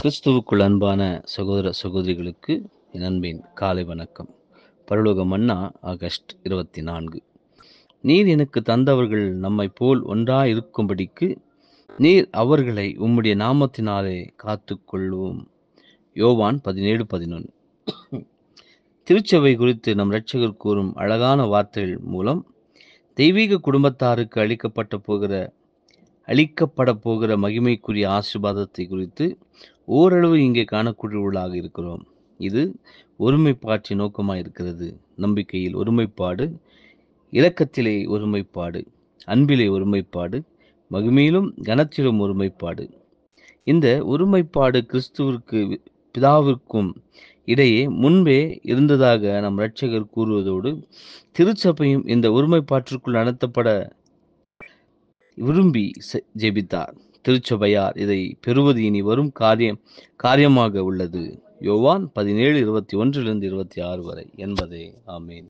கிறிஸ்துவுக்குள் அன்பான சகோதர சகோதரிகளுக்கு நண்பின் காலை வணக்கம் பரலோக மன்னா ஆகஸ்ட் இருபத்தி நான்கு நீர் எனக்கு தந்தவர்கள் நம்மை போல் ஒன்றாய் இருக்கும்படிக்கு நீர் அவர்களை உம்முடைய நாமத்தினாலே காத்து கொள்வோம் யோவான் பதினேழு பதினொன்று திருச்சபை குறித்து நம் ரட்சகர் கூறும் அழகான வார்த்தைகள் மூலம் தெய்வீக குடும்பத்தாருக்கு அளிக்கப்பட்ட போகிற அளிக்கப்பட போகிற மகிமைக்குரிய ஆசீர்வாதத்தை குறித்து ஓரளவு இங்கே காணக்கூடியவர்களாக இருக்கிறோம் இது ஒருமைப்பாட்சி நோக்கமாக இருக்கிறது நம்பிக்கையில் ஒருமைப்பாடு இலக்கத்திலே ஒருமைப்பாடு அன்பிலே ஒருமைப்பாடு மகிமையிலும் கனத்திலும் ஒருமைப்பாடு இந்த ஒருமைப்பாடு கிறிஸ்துவிற்கு பிதாவிற்கும் இடையே முன்பே இருந்ததாக நம் இரட்சகர் கூறுவதோடு திருச்சபையும் இந்த ஒருமைப்பாட்டிற்குள் நடத்தப்பட விரும்பி ஜெபித்தார் திருச்சபையார் இதை பெறுவது இனி வரும் காரியம் காரியமாக உள்ளது யோவான் பதினேழு இருபத்தி ஒன்றிலிருந்து இருபத்தி ஆறு வரை என்பதே ஆமேன்